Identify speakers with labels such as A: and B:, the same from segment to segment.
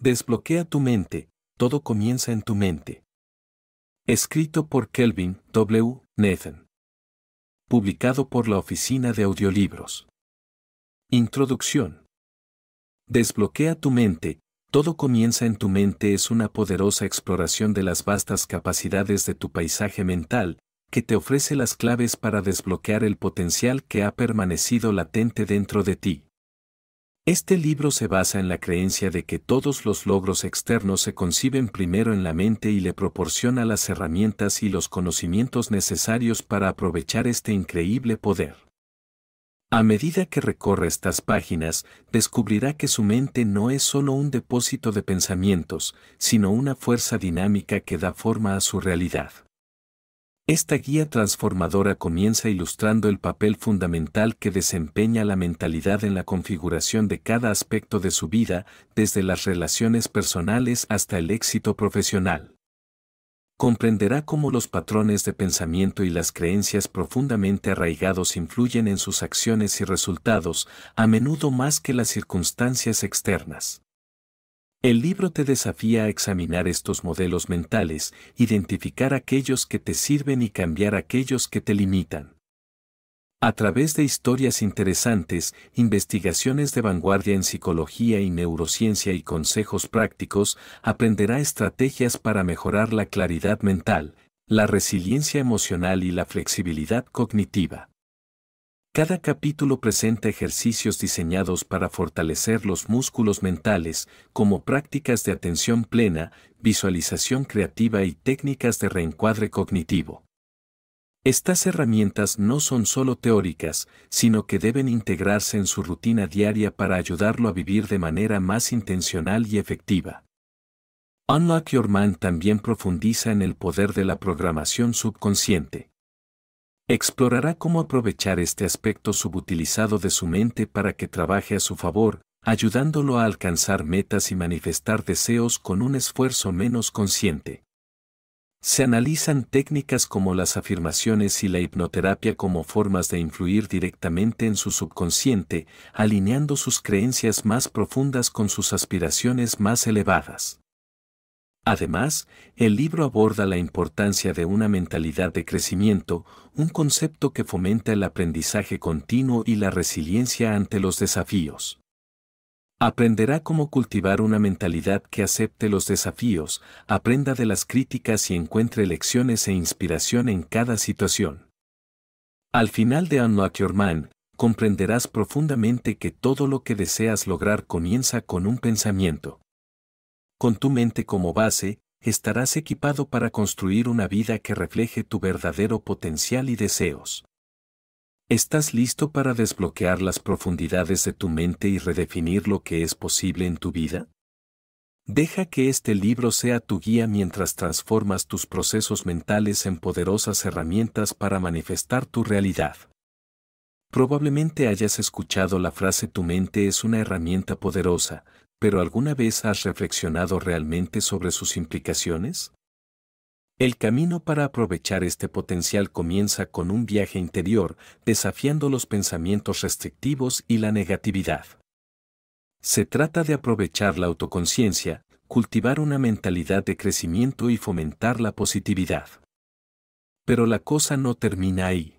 A: Desbloquea tu mente, todo comienza en tu mente. Escrito por Kelvin W. Nathan. Publicado por la Oficina de Audiolibros. Introducción. Desbloquea tu mente, todo comienza en tu mente es una poderosa exploración de las vastas capacidades de tu paisaje mental, que te ofrece las claves para desbloquear el potencial que ha permanecido latente dentro de ti. Este libro se basa en la creencia de que todos los logros externos se conciben primero en la mente y le proporciona las herramientas y los conocimientos necesarios para aprovechar este increíble poder. A medida que recorre estas páginas, descubrirá que su mente no es solo un depósito de pensamientos, sino una fuerza dinámica que da forma a su realidad. Esta guía transformadora comienza ilustrando el papel fundamental que desempeña la mentalidad en la configuración de cada aspecto de su vida, desde las relaciones personales hasta el éxito profesional. Comprenderá cómo los patrones de pensamiento y las creencias profundamente arraigados influyen en sus acciones y resultados, a menudo más que las circunstancias externas. El libro te desafía a examinar estos modelos mentales, identificar aquellos que te sirven y cambiar aquellos que te limitan. A través de historias interesantes, investigaciones de vanguardia en psicología y neurociencia y consejos prácticos, aprenderá estrategias para mejorar la claridad mental, la resiliencia emocional y la flexibilidad cognitiva. Cada capítulo presenta ejercicios diseñados para fortalecer los músculos mentales, como prácticas de atención plena, visualización creativa y técnicas de reencuadre cognitivo. Estas herramientas no son solo teóricas, sino que deben integrarse en su rutina diaria para ayudarlo a vivir de manera más intencional y efectiva. Unlock Your Mind también profundiza en el poder de la programación subconsciente. Explorará cómo aprovechar este aspecto subutilizado de su mente para que trabaje a su favor, ayudándolo a alcanzar metas y manifestar deseos con un esfuerzo menos consciente. Se analizan técnicas como las afirmaciones y la hipnoterapia como formas de influir directamente en su subconsciente, alineando sus creencias más profundas con sus aspiraciones más elevadas. Además, el libro aborda la importancia de una mentalidad de crecimiento, un concepto que fomenta el aprendizaje continuo y la resiliencia ante los desafíos. Aprenderá cómo cultivar una mentalidad que acepte los desafíos, aprenda de las críticas y encuentre lecciones e inspiración en cada situación. Al final de Unlock Your comprenderás profundamente que todo lo que deseas lograr comienza con un pensamiento. Con tu mente como base, estarás equipado para construir una vida que refleje tu verdadero potencial y deseos. ¿Estás listo para desbloquear las profundidades de tu mente y redefinir lo que es posible en tu vida? Deja que este libro sea tu guía mientras transformas tus procesos mentales en poderosas herramientas para manifestar tu realidad. Probablemente hayas escuchado la frase tu mente es una herramienta poderosa, pero ¿alguna vez has reflexionado realmente sobre sus implicaciones? El camino para aprovechar este potencial comienza con un viaje interior, desafiando los pensamientos restrictivos y la negatividad. Se trata de aprovechar la autoconciencia, cultivar una mentalidad de crecimiento y fomentar la positividad. Pero la cosa no termina ahí.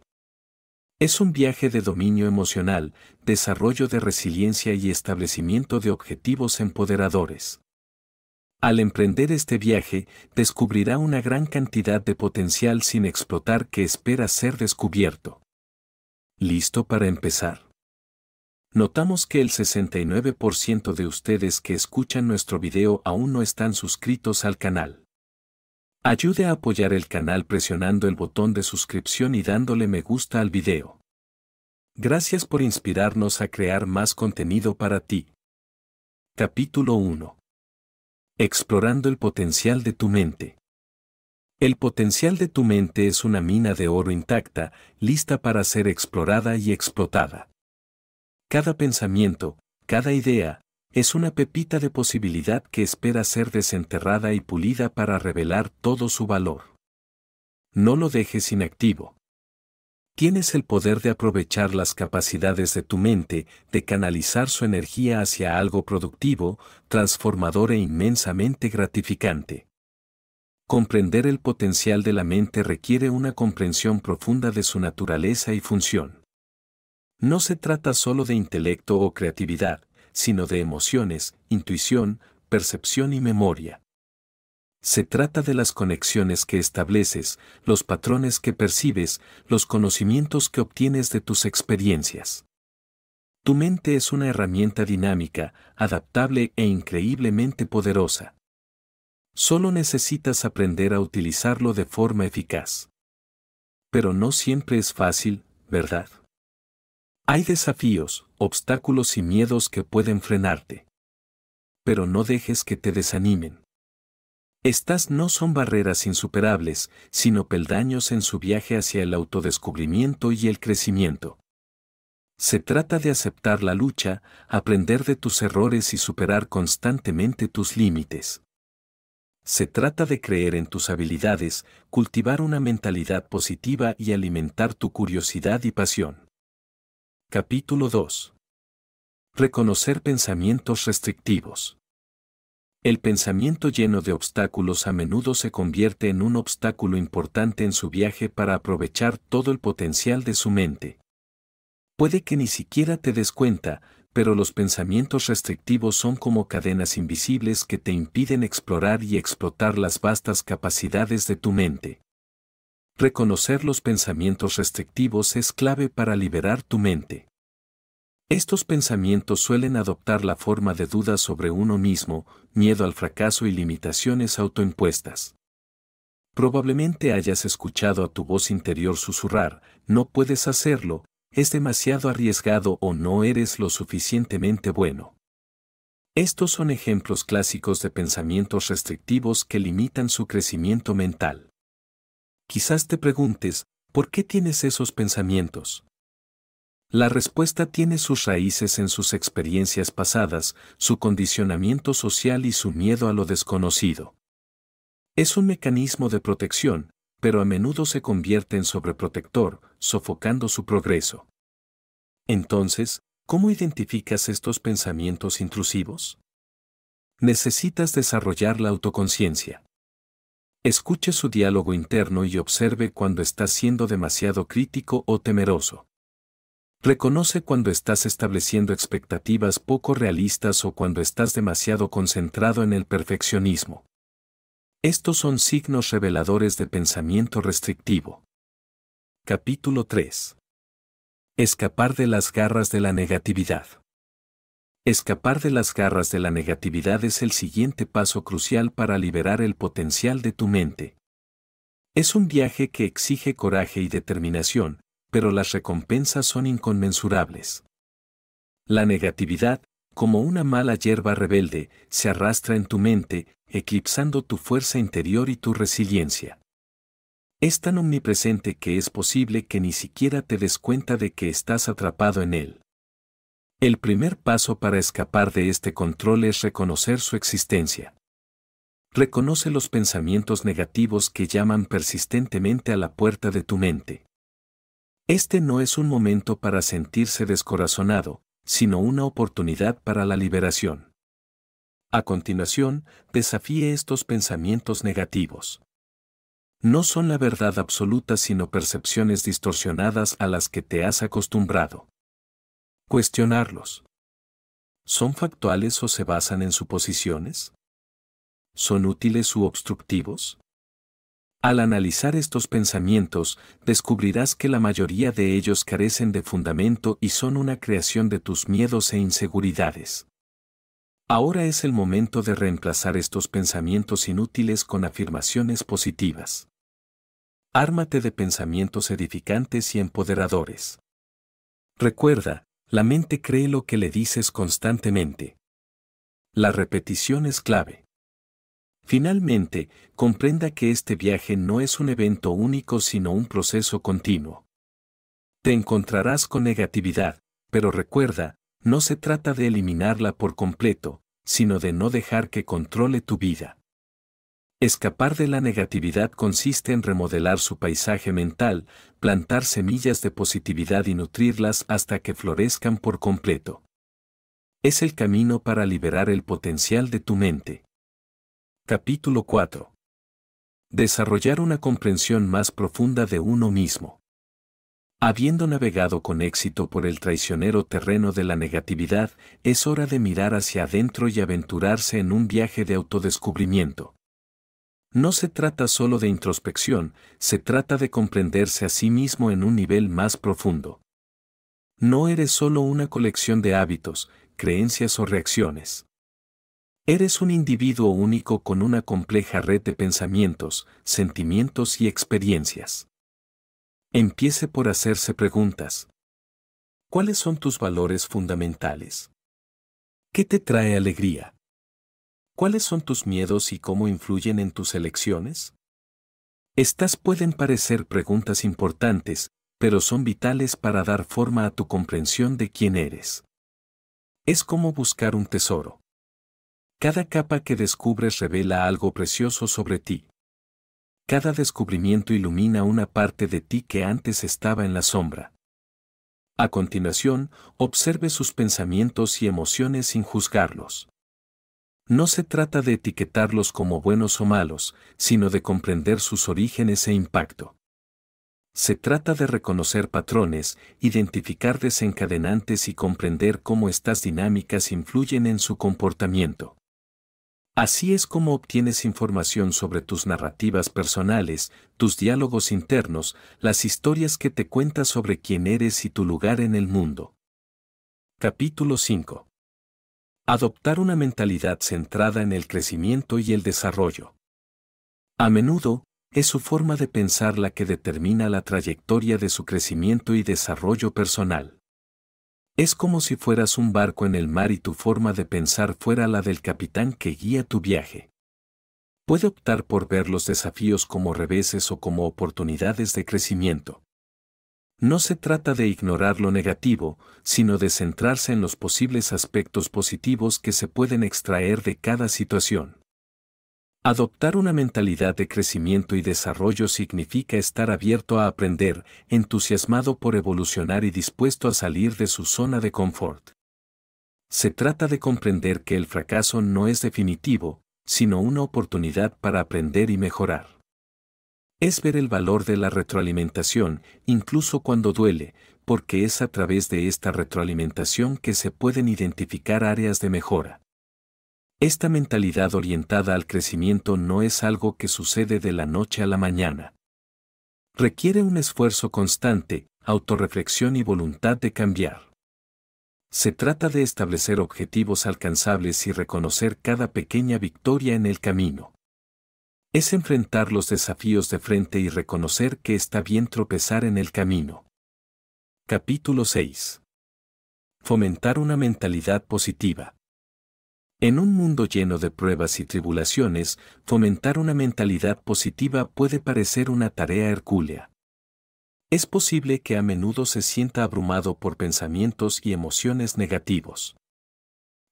A: Es un viaje de dominio emocional, desarrollo de resiliencia y establecimiento de objetivos empoderadores. Al emprender este viaje, descubrirá una gran cantidad de potencial sin explotar que espera ser descubierto. ¿Listo para empezar? Notamos que el 69% de ustedes que escuchan nuestro video aún no están suscritos al canal. Ayude a apoyar el canal presionando el botón de suscripción y dándole me gusta al video. Gracias por inspirarnos a crear más contenido para ti. Capítulo 1. Explorando el potencial de tu mente. El potencial de tu mente es una mina de oro intacta, lista para ser explorada y explotada. Cada pensamiento, cada idea, es una pepita de posibilidad que espera ser desenterrada y pulida para revelar todo su valor. No lo dejes inactivo. Tienes el poder de aprovechar las capacidades de tu mente, de canalizar su energía hacia algo productivo, transformador e inmensamente gratificante. Comprender el potencial de la mente requiere una comprensión profunda de su naturaleza y función. No se trata solo de intelecto o creatividad, sino de emociones, intuición, percepción y memoria. Se trata de las conexiones que estableces, los patrones que percibes, los conocimientos que obtienes de tus experiencias. Tu mente es una herramienta dinámica, adaptable e increíblemente poderosa. Solo necesitas aprender a utilizarlo de forma eficaz. Pero no siempre es fácil, ¿verdad? Hay desafíos, obstáculos y miedos que pueden frenarte. Pero no dejes que te desanimen. Estas no son barreras insuperables, sino peldaños en su viaje hacia el autodescubrimiento y el crecimiento. Se trata de aceptar la lucha, aprender de tus errores y superar constantemente tus límites. Se trata de creer en tus habilidades, cultivar una mentalidad positiva y alimentar tu curiosidad y pasión. Capítulo 2. Reconocer pensamientos restrictivos. El pensamiento lleno de obstáculos a menudo se convierte en un obstáculo importante en su viaje para aprovechar todo el potencial de su mente. Puede que ni siquiera te des cuenta, pero los pensamientos restrictivos son como cadenas invisibles que te impiden explorar y explotar las vastas capacidades de tu mente reconocer los pensamientos restrictivos es clave para liberar tu mente. Estos pensamientos suelen adoptar la forma de dudas sobre uno mismo, miedo al fracaso y limitaciones autoimpuestas. Probablemente hayas escuchado a tu voz interior susurrar, no puedes hacerlo, es demasiado arriesgado o no eres lo suficientemente bueno. Estos son ejemplos clásicos de pensamientos restrictivos que limitan su crecimiento mental. Quizás te preguntes, ¿por qué tienes esos pensamientos? La respuesta tiene sus raíces en sus experiencias pasadas, su condicionamiento social y su miedo a lo desconocido. Es un mecanismo de protección, pero a menudo se convierte en sobreprotector, sofocando su progreso. Entonces, ¿cómo identificas estos pensamientos intrusivos? Necesitas desarrollar la autoconciencia. Escuche su diálogo interno y observe cuando estás siendo demasiado crítico o temeroso. Reconoce cuando estás estableciendo expectativas poco realistas o cuando estás demasiado concentrado en el perfeccionismo. Estos son signos reveladores de pensamiento restrictivo. Capítulo 3. Escapar de las garras de la negatividad. Escapar de las garras de la negatividad es el siguiente paso crucial para liberar el potencial de tu mente. Es un viaje que exige coraje y determinación, pero las recompensas son inconmensurables. La negatividad, como una mala hierba rebelde, se arrastra en tu mente, eclipsando tu fuerza interior y tu resiliencia. Es tan omnipresente que es posible que ni siquiera te des cuenta de que estás atrapado en él. El primer paso para escapar de este control es reconocer su existencia. Reconoce los pensamientos negativos que llaman persistentemente a la puerta de tu mente. Este no es un momento para sentirse descorazonado, sino una oportunidad para la liberación. A continuación, desafíe estos pensamientos negativos. No son la verdad absoluta sino percepciones distorsionadas a las que te has acostumbrado. Cuestionarlos. ¿Son factuales o se basan en suposiciones? ¿Son útiles u obstructivos? Al analizar estos pensamientos, descubrirás que la mayoría de ellos carecen de fundamento y son una creación de tus miedos e inseguridades. Ahora es el momento de reemplazar estos pensamientos inútiles con afirmaciones positivas. Ármate de pensamientos edificantes y empoderadores. Recuerda, la mente cree lo que le dices constantemente. La repetición es clave. Finalmente, comprenda que este viaje no es un evento único sino un proceso continuo. Te encontrarás con negatividad, pero recuerda, no se trata de eliminarla por completo, sino de no dejar que controle tu vida. Escapar de la negatividad consiste en remodelar su paisaje mental, plantar semillas de positividad y nutrirlas hasta que florezcan por completo. Es el camino para liberar el potencial de tu mente. Capítulo 4. Desarrollar una comprensión más profunda de uno mismo. Habiendo navegado con éxito por el traicionero terreno de la negatividad, es hora de mirar hacia adentro y aventurarse en un viaje de autodescubrimiento. No se trata solo de introspección, se trata de comprenderse a sí mismo en un nivel más profundo. No eres solo una colección de hábitos, creencias o reacciones. Eres un individuo único con una compleja red de pensamientos, sentimientos y experiencias. Empiece por hacerse preguntas. ¿Cuáles son tus valores fundamentales? ¿Qué te trae alegría? ¿Cuáles son tus miedos y cómo influyen en tus elecciones? Estas pueden parecer preguntas importantes, pero son vitales para dar forma a tu comprensión de quién eres. Es como buscar un tesoro. Cada capa que descubres revela algo precioso sobre ti. Cada descubrimiento ilumina una parte de ti que antes estaba en la sombra. A continuación, observe sus pensamientos y emociones sin juzgarlos. No se trata de etiquetarlos como buenos o malos, sino de comprender sus orígenes e impacto. Se trata de reconocer patrones, identificar desencadenantes y comprender cómo estas dinámicas influyen en su comportamiento. Así es como obtienes información sobre tus narrativas personales, tus diálogos internos, las historias que te cuentas sobre quién eres y tu lugar en el mundo. Capítulo 5. Adoptar una mentalidad centrada en el crecimiento y el desarrollo. A menudo, es su forma de pensar la que determina la trayectoria de su crecimiento y desarrollo personal. Es como si fueras un barco en el mar y tu forma de pensar fuera la del capitán que guía tu viaje. Puede optar por ver los desafíos como reveses o como oportunidades de crecimiento. No se trata de ignorar lo negativo, sino de centrarse en los posibles aspectos positivos que se pueden extraer de cada situación. Adoptar una mentalidad de crecimiento y desarrollo significa estar abierto a aprender, entusiasmado por evolucionar y dispuesto a salir de su zona de confort. Se trata de comprender que el fracaso no es definitivo, sino una oportunidad para aprender y mejorar. Es ver el valor de la retroalimentación, incluso cuando duele, porque es a través de esta retroalimentación que se pueden identificar áreas de mejora. Esta mentalidad orientada al crecimiento no es algo que sucede de la noche a la mañana. Requiere un esfuerzo constante, autorreflexión y voluntad de cambiar. Se trata de establecer objetivos alcanzables y reconocer cada pequeña victoria en el camino es enfrentar los desafíos de frente y reconocer que está bien tropezar en el camino. Capítulo 6. Fomentar una mentalidad positiva. En un mundo lleno de pruebas y tribulaciones, fomentar una mentalidad positiva puede parecer una tarea hercúlea. Es posible que a menudo se sienta abrumado por pensamientos y emociones negativos.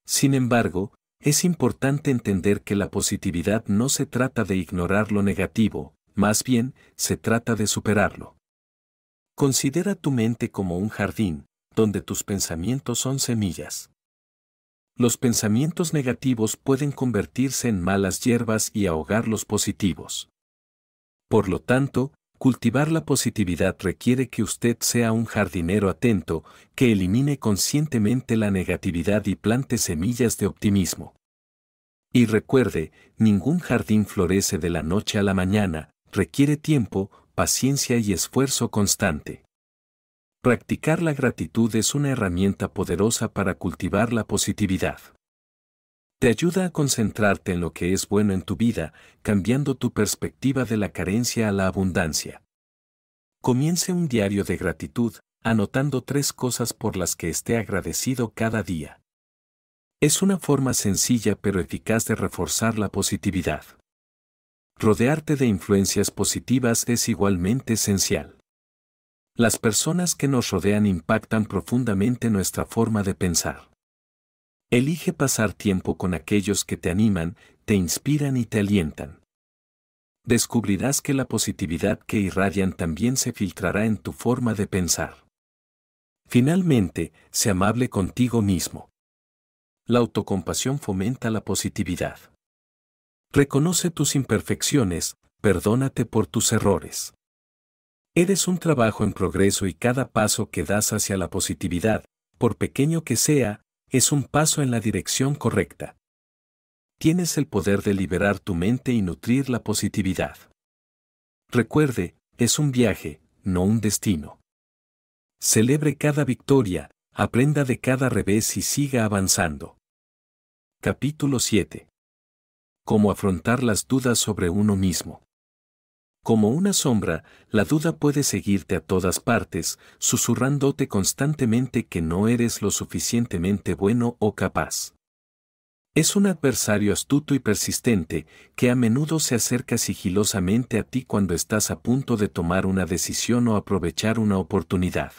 A: Sin embargo, es importante entender que la positividad no se trata de ignorar lo negativo, más bien, se trata de superarlo. Considera tu mente como un jardín, donde tus pensamientos son semillas. Los pensamientos negativos pueden convertirse en malas hierbas y ahogar los positivos. Por lo tanto, Cultivar la positividad requiere que usted sea un jardinero atento, que elimine conscientemente la negatividad y plante semillas de optimismo. Y recuerde, ningún jardín florece de la noche a la mañana, requiere tiempo, paciencia y esfuerzo constante. Practicar la gratitud es una herramienta poderosa para cultivar la positividad. Te ayuda a concentrarte en lo que es bueno en tu vida, cambiando tu perspectiva de la carencia a la abundancia. Comience un diario de gratitud, anotando tres cosas por las que esté agradecido cada día. Es una forma sencilla pero eficaz de reforzar la positividad. Rodearte de influencias positivas es igualmente esencial. Las personas que nos rodean impactan profundamente nuestra forma de pensar. Elige pasar tiempo con aquellos que te animan, te inspiran y te alientan. Descubrirás que la positividad que irradian también se filtrará en tu forma de pensar. Finalmente, sé amable contigo mismo. La autocompasión fomenta la positividad. Reconoce tus imperfecciones, perdónate por tus errores. Eres un trabajo en progreso y cada paso que das hacia la positividad, por pequeño que sea, es un paso en la dirección correcta. Tienes el poder de liberar tu mente y nutrir la positividad. Recuerde, es un viaje, no un destino. Celebre cada victoria, aprenda de cada revés y siga avanzando. Capítulo 7. Cómo afrontar las dudas sobre uno mismo. Como una sombra, la duda puede seguirte a todas partes, susurrándote constantemente que no eres lo suficientemente bueno o capaz. Es un adversario astuto y persistente que a menudo se acerca sigilosamente a ti cuando estás a punto de tomar una decisión o aprovechar una oportunidad.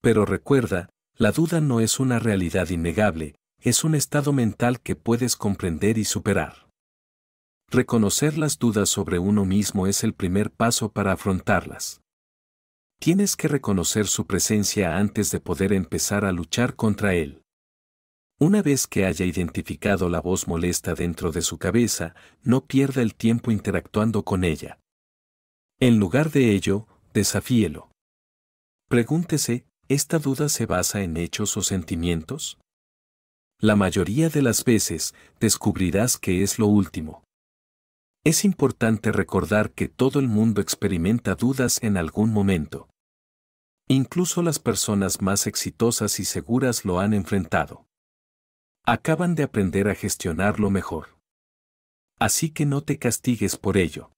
A: Pero recuerda, la duda no es una realidad innegable, es un estado mental que puedes comprender y superar. Reconocer las dudas sobre uno mismo es el primer paso para afrontarlas. Tienes que reconocer su presencia antes de poder empezar a luchar contra él. Una vez que haya identificado la voz molesta dentro de su cabeza, no pierda el tiempo interactuando con ella. En lugar de ello, desafíelo. Pregúntese, ¿esta duda se basa en hechos o sentimientos? La mayoría de las veces descubrirás que es lo último. Es importante recordar que todo el mundo experimenta dudas en algún momento. Incluso las personas más exitosas y seguras lo han enfrentado. Acaban de aprender a gestionarlo mejor. Así que no te castigues por ello.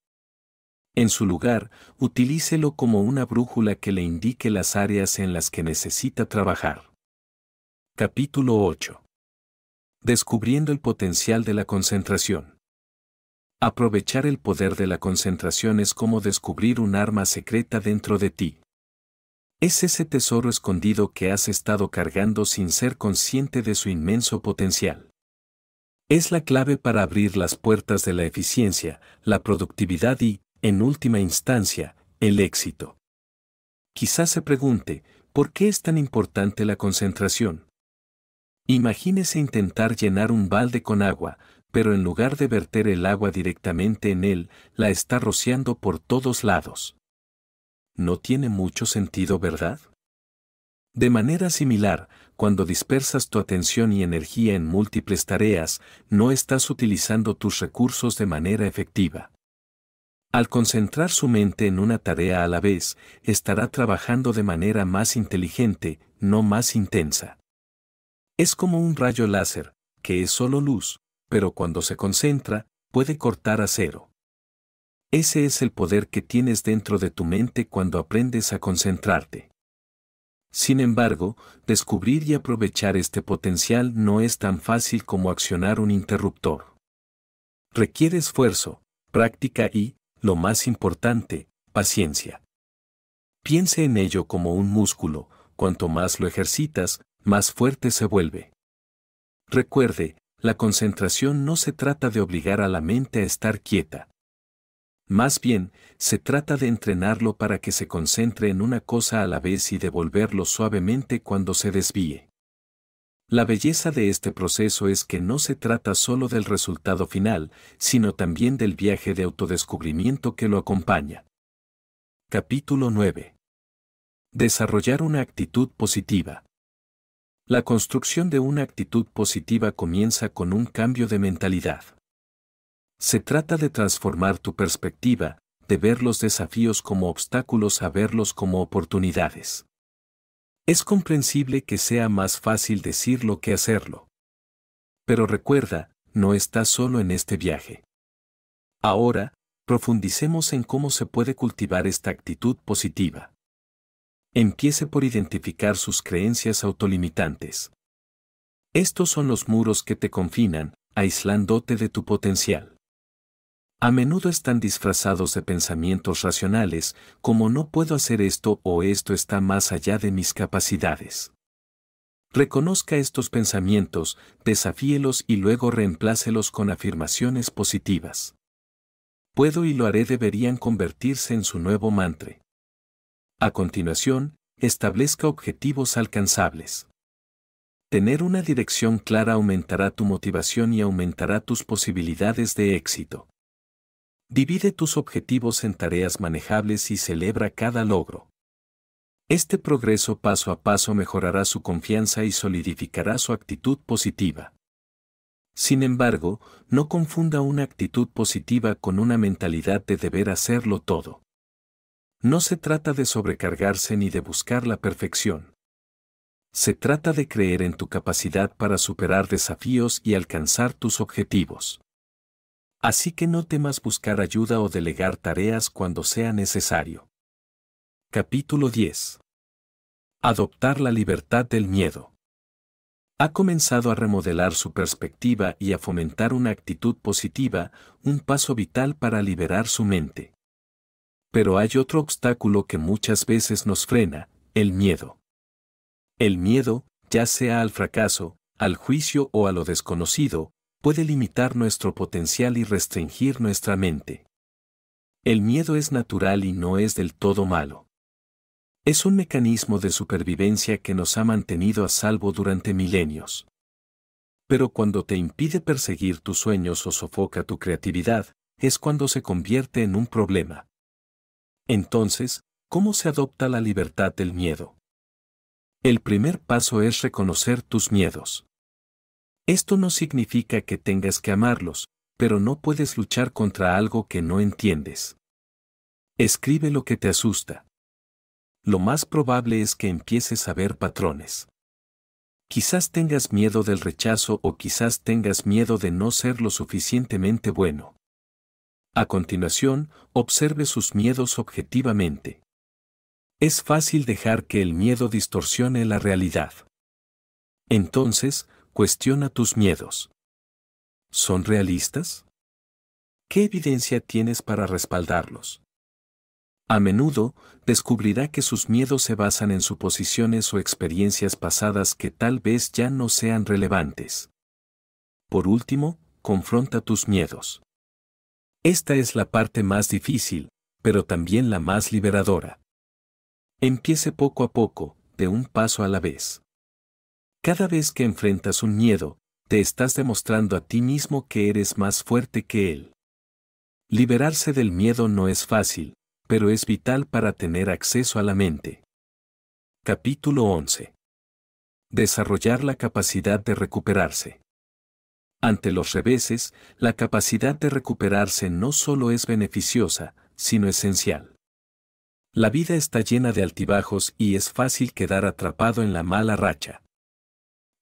A: En su lugar, utilícelo como una brújula que le indique las áreas en las que necesita trabajar. Capítulo 8. Descubriendo el potencial de la concentración. Aprovechar el poder de la concentración es como descubrir un arma secreta dentro de ti. Es ese tesoro escondido que has estado cargando sin ser consciente de su inmenso potencial. Es la clave para abrir las puertas de la eficiencia, la productividad y, en última instancia, el éxito. Quizás se pregunte, ¿por qué es tan importante la concentración? Imagínese intentar llenar un balde con agua, pero en lugar de verter el agua directamente en él, la está rociando por todos lados. No tiene mucho sentido, ¿verdad? De manera similar, cuando dispersas tu atención y energía en múltiples tareas, no estás utilizando tus recursos de manera efectiva. Al concentrar su mente en una tarea a la vez, estará trabajando de manera más inteligente, no más intensa. Es como un rayo láser, que es solo luz, pero cuando se concentra, puede cortar a cero. Ese es el poder que tienes dentro de tu mente cuando aprendes a concentrarte. Sin embargo, descubrir y aprovechar este potencial no es tan fácil como accionar un interruptor. Requiere esfuerzo, práctica y, lo más importante, paciencia. Piense en ello como un músculo, cuanto más lo ejercitas, más fuerte se vuelve. Recuerde, la concentración no se trata de obligar a la mente a estar quieta. Más bien, se trata de entrenarlo para que se concentre en una cosa a la vez y devolverlo suavemente cuando se desvíe. La belleza de este proceso es que no se trata solo del resultado final, sino también del viaje de autodescubrimiento que lo acompaña. Capítulo 9. Desarrollar una actitud positiva. La construcción de una actitud positiva comienza con un cambio de mentalidad. Se trata de transformar tu perspectiva, de ver los desafíos como obstáculos a verlos como oportunidades. Es comprensible que sea más fácil decirlo que hacerlo. Pero recuerda, no estás solo en este viaje. Ahora, profundicemos en cómo se puede cultivar esta actitud positiva. Empiece por identificar sus creencias autolimitantes. Estos son los muros que te confinan, aislándote de tu potencial. A menudo están disfrazados de pensamientos racionales, como no puedo hacer esto o esto está más allá de mis capacidades. Reconozca estos pensamientos, desafíelos y luego reemplácelos con afirmaciones positivas. Puedo y lo haré deberían convertirse en su nuevo mantra. A continuación, establezca objetivos alcanzables. Tener una dirección clara aumentará tu motivación y aumentará tus posibilidades de éxito. Divide tus objetivos en tareas manejables y celebra cada logro. Este progreso paso a paso mejorará su confianza y solidificará su actitud positiva. Sin embargo, no confunda una actitud positiva con una mentalidad de deber hacerlo todo. No se trata de sobrecargarse ni de buscar la perfección. Se trata de creer en tu capacidad para superar desafíos y alcanzar tus objetivos. Así que no temas buscar ayuda o delegar tareas cuando sea necesario. Capítulo 10. Adoptar la libertad del miedo. Ha comenzado a remodelar su perspectiva y a fomentar una actitud positiva, un paso vital para liberar su mente pero hay otro obstáculo que muchas veces nos frena, el miedo. El miedo, ya sea al fracaso, al juicio o a lo desconocido, puede limitar nuestro potencial y restringir nuestra mente. El miedo es natural y no es del todo malo. Es un mecanismo de supervivencia que nos ha mantenido a salvo durante milenios. Pero cuando te impide perseguir tus sueños o sofoca tu creatividad, es cuando se convierte en un problema. Entonces, ¿cómo se adopta la libertad del miedo? El primer paso es reconocer tus miedos. Esto no significa que tengas que amarlos, pero no puedes luchar contra algo que no entiendes. Escribe lo que te asusta. Lo más probable es que empieces a ver patrones. Quizás tengas miedo del rechazo o quizás tengas miedo de no ser lo suficientemente bueno. A continuación, observe sus miedos objetivamente. Es fácil dejar que el miedo distorsione la realidad. Entonces, cuestiona tus miedos. ¿Son realistas? ¿Qué evidencia tienes para respaldarlos? A menudo, descubrirá que sus miedos se basan en suposiciones o experiencias pasadas que tal vez ya no sean relevantes. Por último, confronta tus miedos. Esta es la parte más difícil, pero también la más liberadora. Empiece poco a poco, de un paso a la vez. Cada vez que enfrentas un miedo, te estás demostrando a ti mismo que eres más fuerte que él. Liberarse del miedo no es fácil, pero es vital para tener acceso a la mente. Capítulo 11. Desarrollar la capacidad de recuperarse. Ante los reveses, la capacidad de recuperarse no solo es beneficiosa, sino esencial. La vida está llena de altibajos y es fácil quedar atrapado en la mala racha.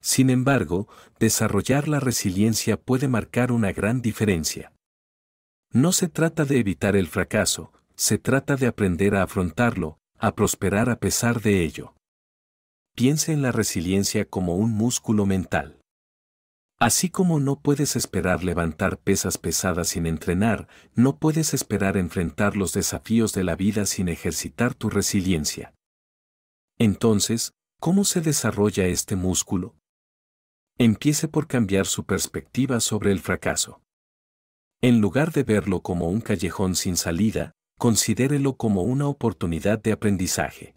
A: Sin embargo, desarrollar la resiliencia puede marcar una gran diferencia. No se trata de evitar el fracaso, se trata de aprender a afrontarlo, a prosperar a pesar de ello. Piense en la resiliencia como un músculo mental. Así como no puedes esperar levantar pesas pesadas sin entrenar, no puedes esperar enfrentar los desafíos de la vida sin ejercitar tu resiliencia. Entonces, ¿cómo se desarrolla este músculo? Empiece por cambiar su perspectiva sobre el fracaso. En lugar de verlo como un callejón sin salida, considérelo como una oportunidad de aprendizaje.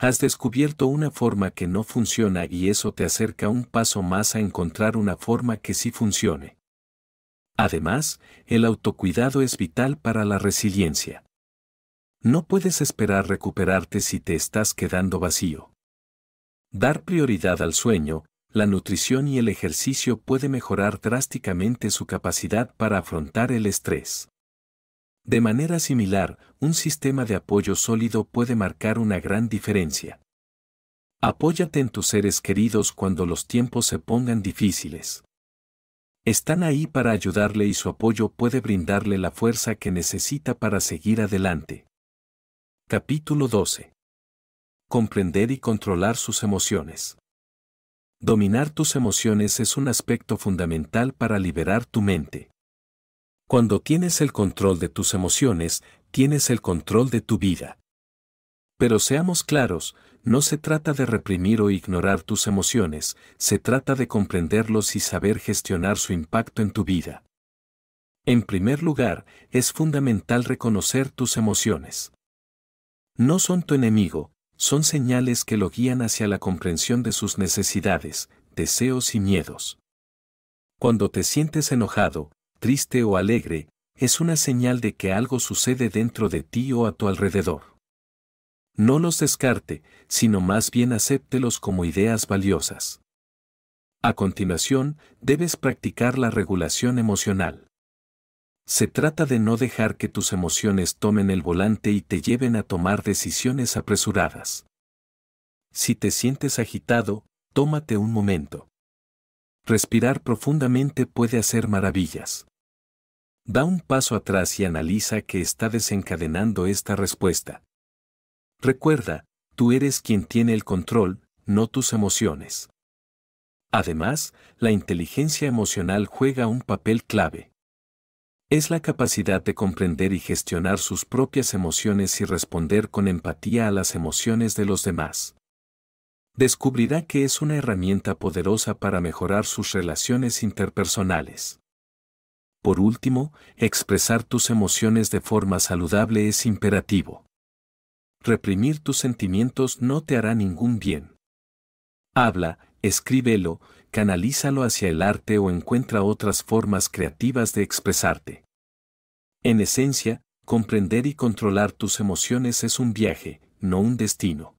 A: Has descubierto una forma que no funciona y eso te acerca un paso más a encontrar una forma que sí funcione. Además, el autocuidado es vital para la resiliencia. No puedes esperar recuperarte si te estás quedando vacío. Dar prioridad al sueño, la nutrición y el ejercicio puede mejorar drásticamente su capacidad para afrontar el estrés. De manera similar, un sistema de apoyo sólido puede marcar una gran diferencia. Apóyate en tus seres queridos cuando los tiempos se pongan difíciles. Están ahí para ayudarle y su apoyo puede brindarle la fuerza que necesita para seguir adelante. Capítulo 12. Comprender y controlar sus emociones. Dominar tus emociones es un aspecto fundamental para liberar tu mente. Cuando tienes el control de tus emociones, tienes el control de tu vida. Pero seamos claros, no se trata de reprimir o ignorar tus emociones, se trata de comprenderlos y saber gestionar su impacto en tu vida. En primer lugar, es fundamental reconocer tus emociones. No son tu enemigo, son señales que lo guían hacia la comprensión de sus necesidades, deseos y miedos. Cuando te sientes enojado, triste o alegre, es una señal de que algo sucede dentro de ti o a tu alrededor. No los descarte, sino más bien acéptelos como ideas valiosas. A continuación, debes practicar la regulación emocional. Se trata de no dejar que tus emociones tomen el volante y te lleven a tomar decisiones apresuradas. Si te sientes agitado, tómate un momento. Respirar profundamente puede hacer maravillas da un paso atrás y analiza qué está desencadenando esta respuesta. Recuerda, tú eres quien tiene el control, no tus emociones. Además, la inteligencia emocional juega un papel clave. Es la capacidad de comprender y gestionar sus propias emociones y responder con empatía a las emociones de los demás. Descubrirá que es una herramienta poderosa para mejorar sus relaciones interpersonales. Por último, expresar tus emociones de forma saludable es imperativo. Reprimir tus sentimientos no te hará ningún bien. Habla, escríbelo, canalízalo hacia el arte o encuentra otras formas creativas de expresarte. En esencia, comprender y controlar tus emociones es un viaje, no un destino.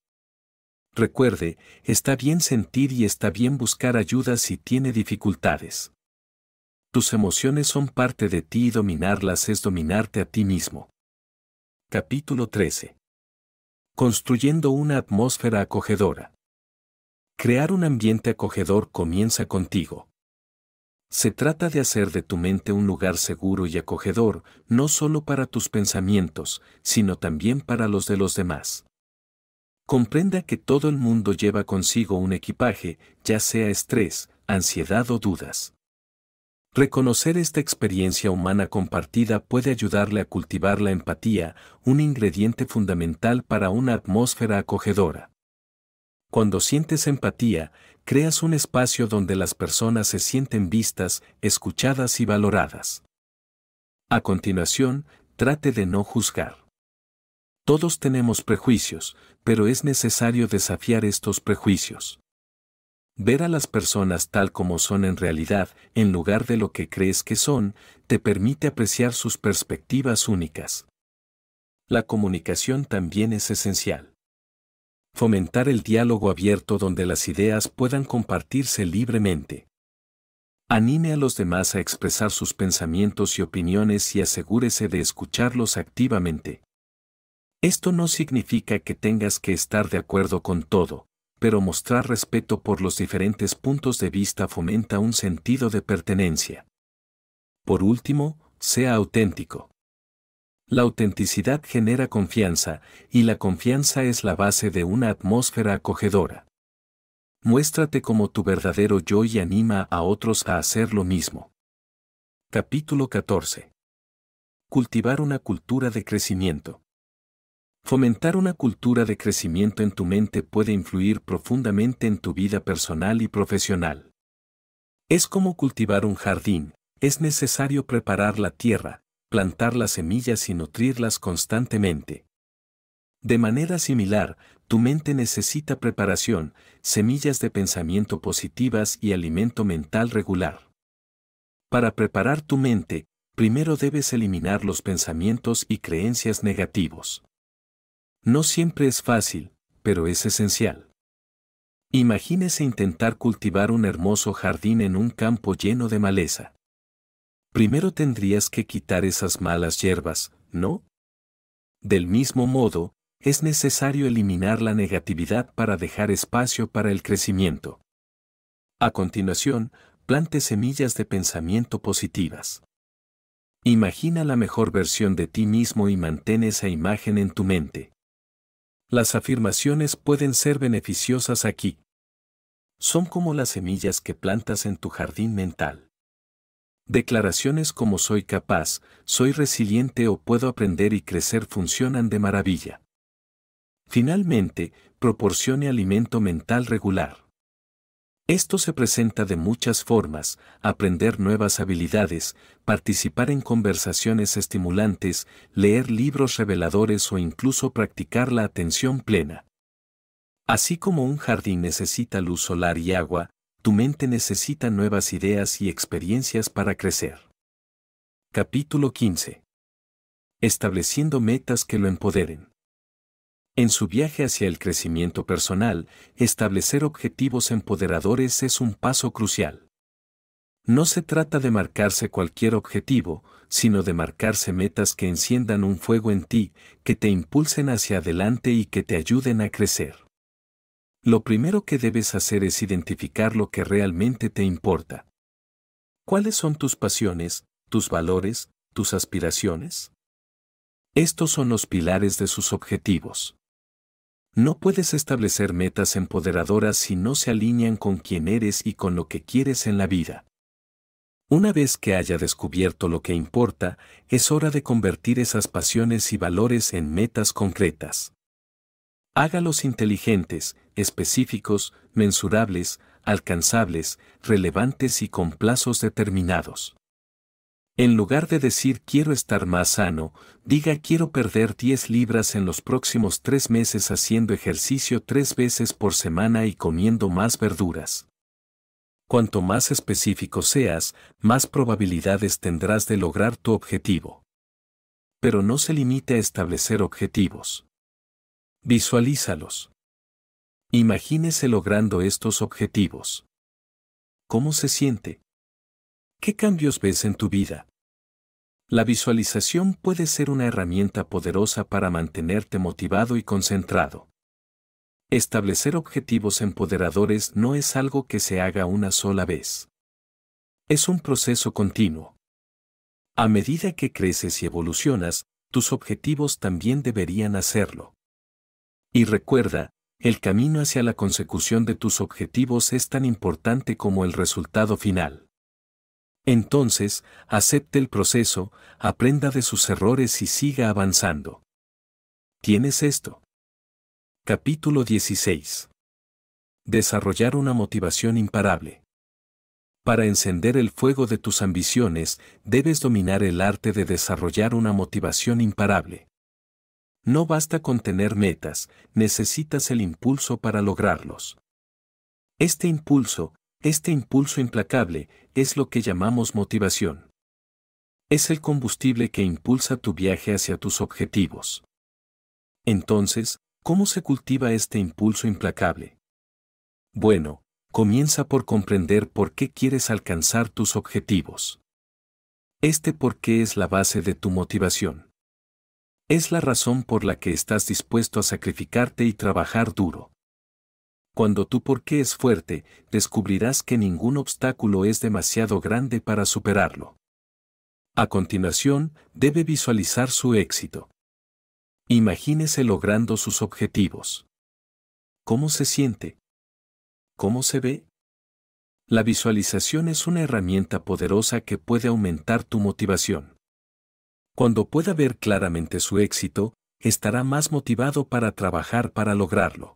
A: Recuerde, está bien sentir y está bien buscar ayuda si tiene dificultades. Tus emociones son parte de ti y dominarlas es dominarte a ti mismo. Capítulo 13. Construyendo una atmósfera acogedora. Crear un ambiente acogedor comienza contigo. Se trata de hacer de tu mente un lugar seguro y acogedor, no solo para tus pensamientos, sino también para los de los demás. Comprenda que todo el mundo lleva consigo un equipaje, ya sea estrés, ansiedad o dudas. Reconocer esta experiencia humana compartida puede ayudarle a cultivar la empatía, un ingrediente fundamental para una atmósfera acogedora. Cuando sientes empatía, creas un espacio donde las personas se sienten vistas, escuchadas y valoradas. A continuación, trate de no juzgar. Todos tenemos prejuicios, pero es necesario desafiar estos prejuicios. Ver a las personas tal como son en realidad, en lugar de lo que crees que son, te permite apreciar sus perspectivas únicas. La comunicación también es esencial. Fomentar el diálogo abierto donde las ideas puedan compartirse libremente. Anime a los demás a expresar sus pensamientos y opiniones y asegúrese de escucharlos activamente. Esto no significa que tengas que estar de acuerdo con todo, pero mostrar respeto por los diferentes puntos de vista fomenta un sentido de pertenencia. Por último, sea auténtico. La autenticidad genera confianza, y la confianza es la base de una atmósfera acogedora. Muéstrate como tu verdadero yo y anima a otros a hacer lo mismo. Capítulo 14. Cultivar una cultura de crecimiento. Fomentar una cultura de crecimiento en tu mente puede influir profundamente en tu vida personal y profesional. Es como cultivar un jardín, es necesario preparar la tierra, plantar las semillas y nutrirlas constantemente. De manera similar, tu mente necesita preparación, semillas de pensamiento positivas y alimento mental regular. Para preparar tu mente, primero debes eliminar los pensamientos y creencias negativos. No siempre es fácil, pero es esencial. Imagínese intentar cultivar un hermoso jardín en un campo lleno de maleza. Primero tendrías que quitar esas malas hierbas, ¿no? Del mismo modo, es necesario eliminar la negatividad para dejar espacio para el crecimiento. A continuación, plante semillas de pensamiento positivas. Imagina la mejor versión de ti mismo y mantén esa imagen en tu mente. Las afirmaciones pueden ser beneficiosas aquí. Son como las semillas que plantas en tu jardín mental. Declaraciones como soy capaz, soy resiliente o puedo aprender y crecer funcionan de maravilla. Finalmente, proporcione alimento mental regular. Esto se presenta de muchas formas, aprender nuevas habilidades, participar en conversaciones estimulantes, leer libros reveladores o incluso practicar la atención plena. Así como un jardín necesita luz solar y agua, tu mente necesita nuevas ideas y experiencias para crecer. Capítulo 15. Estableciendo metas que lo empoderen. En su viaje hacia el crecimiento personal, establecer objetivos empoderadores es un paso crucial. No se trata de marcarse cualquier objetivo, sino de marcarse metas que enciendan un fuego en ti, que te impulsen hacia adelante y que te ayuden a crecer. Lo primero que debes hacer es identificar lo que realmente te importa. ¿Cuáles son tus pasiones, tus valores, tus aspiraciones? Estos son los pilares de sus objetivos. No puedes establecer metas empoderadoras si no se alinean con quién eres y con lo que quieres en la vida. Una vez que haya descubierto lo que importa, es hora de convertir esas pasiones y valores en metas concretas. Hágalos inteligentes, específicos, mensurables, alcanzables, relevantes y con plazos determinados. En lugar de decir quiero estar más sano, diga quiero perder 10 libras en los próximos 3 meses haciendo ejercicio 3 veces por semana y comiendo más verduras. Cuanto más específico seas, más probabilidades tendrás de lograr tu objetivo. Pero no se limite a establecer objetivos. Visualízalos. Imagínese logrando estos objetivos. ¿Cómo se siente? ¿Qué cambios ves en tu vida? La visualización puede ser una herramienta poderosa para mantenerte motivado y concentrado. Establecer objetivos empoderadores no es algo que se haga una sola vez. Es un proceso continuo. A medida que creces y evolucionas, tus objetivos también deberían hacerlo. Y recuerda, el camino hacia la consecución de tus objetivos es tan importante como el resultado final. Entonces, acepte el proceso, aprenda de sus errores y siga avanzando. ¿Tienes esto? Capítulo 16. Desarrollar una motivación imparable. Para encender el fuego de tus ambiciones, debes dominar el arte de desarrollar una motivación imparable. No basta con tener metas, necesitas el impulso para lograrlos. Este impulso, este impulso implacable es lo que llamamos motivación. Es el combustible que impulsa tu viaje hacia tus objetivos. Entonces, ¿cómo se cultiva este impulso implacable? Bueno, comienza por comprender por qué quieres alcanzar tus objetivos. Este por qué es la base de tu motivación. Es la razón por la que estás dispuesto a sacrificarte y trabajar duro. Cuando tú por qué es fuerte, descubrirás que ningún obstáculo es demasiado grande para superarlo. A continuación, debe visualizar su éxito. Imagínese logrando sus objetivos. ¿Cómo se siente? ¿Cómo se ve? La visualización es una herramienta poderosa que puede aumentar tu motivación. Cuando pueda ver claramente su éxito, estará más motivado para trabajar para lograrlo.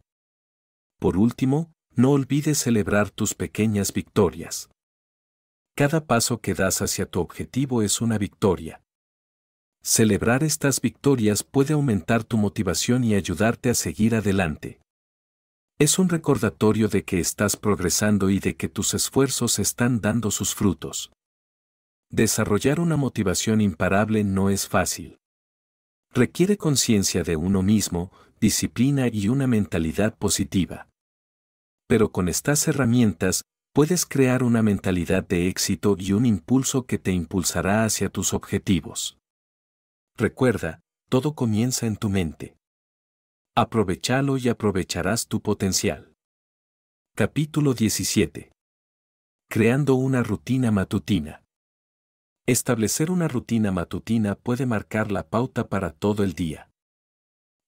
A: Por último, no olvides celebrar tus pequeñas victorias. Cada paso que das hacia tu objetivo es una victoria. Celebrar estas victorias puede aumentar tu motivación y ayudarte a seguir adelante. Es un recordatorio de que estás progresando y de que tus esfuerzos están dando sus frutos. Desarrollar una motivación imparable no es fácil. Requiere conciencia de uno mismo, disciplina y una mentalidad positiva pero con estas herramientas puedes crear una mentalidad de éxito y un impulso que te impulsará hacia tus objetivos. Recuerda, todo comienza en tu mente. Aprovechalo y aprovecharás tu potencial. Capítulo 17. Creando una rutina matutina. Establecer una rutina matutina puede marcar la pauta para todo el día.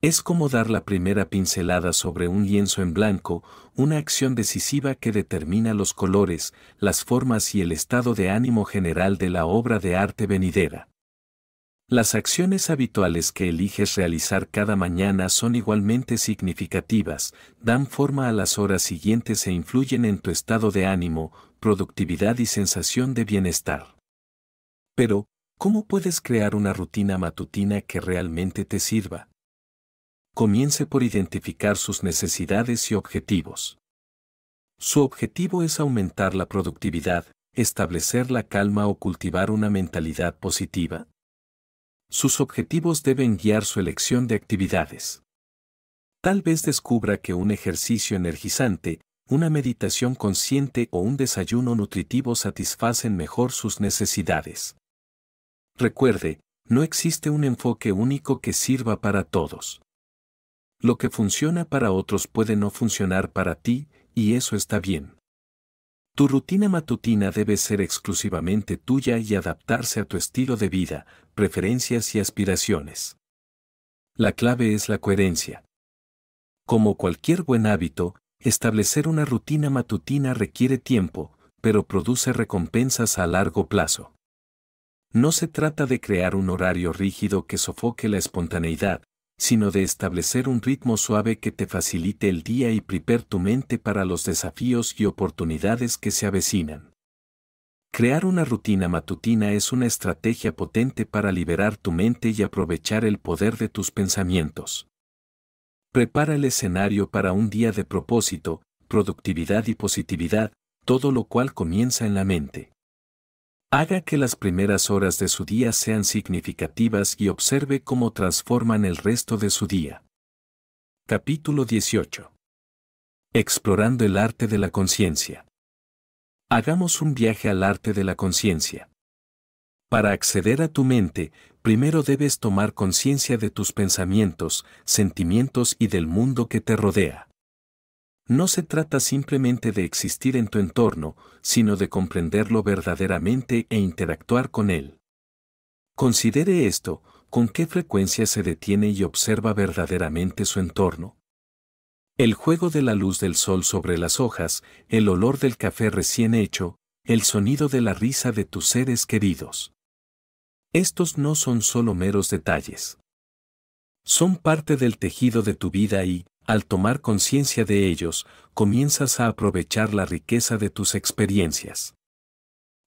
A: Es como dar la primera pincelada sobre un lienzo en blanco, una acción decisiva que determina los colores, las formas y el estado de ánimo general de la obra de arte venidera. Las acciones habituales que eliges realizar cada mañana son igualmente significativas, dan forma a las horas siguientes e influyen en tu estado de ánimo, productividad y sensación de bienestar. Pero, ¿cómo puedes crear una rutina matutina que realmente te sirva? comience por identificar sus necesidades y objetivos. Su objetivo es aumentar la productividad, establecer la calma o cultivar una mentalidad positiva. Sus objetivos deben guiar su elección de actividades. Tal vez descubra que un ejercicio energizante, una meditación consciente o un desayuno nutritivo satisfacen mejor sus necesidades. Recuerde, no existe un enfoque único que sirva para todos. Lo que funciona para otros puede no funcionar para ti, y eso está bien. Tu rutina matutina debe ser exclusivamente tuya y adaptarse a tu estilo de vida, preferencias y aspiraciones. La clave es la coherencia. Como cualquier buen hábito, establecer una rutina matutina requiere tiempo, pero produce recompensas a largo plazo. No se trata de crear un horario rígido que sofoque la espontaneidad, sino de establecer un ritmo suave que te facilite el día y prepare tu mente para los desafíos y oportunidades que se avecinan. Crear una rutina matutina es una estrategia potente para liberar tu mente y aprovechar el poder de tus pensamientos. Prepara el escenario para un día de propósito, productividad y positividad, todo lo cual comienza en la mente. Haga que las primeras horas de su día sean significativas y observe cómo transforman el resto de su día. Capítulo 18. Explorando el arte de la conciencia. Hagamos un viaje al arte de la conciencia. Para acceder a tu mente, primero debes tomar conciencia de tus pensamientos, sentimientos y del mundo que te rodea. No se trata simplemente de existir en tu entorno, sino de comprenderlo verdaderamente e interactuar con él. Considere esto, con qué frecuencia se detiene y observa verdaderamente su entorno. El juego de la luz del sol sobre las hojas, el olor del café recién hecho, el sonido de la risa de tus seres queridos. Estos no son solo meros detalles. Son parte del tejido de tu vida y, al tomar conciencia de ellos, comienzas a aprovechar la riqueza de tus experiencias.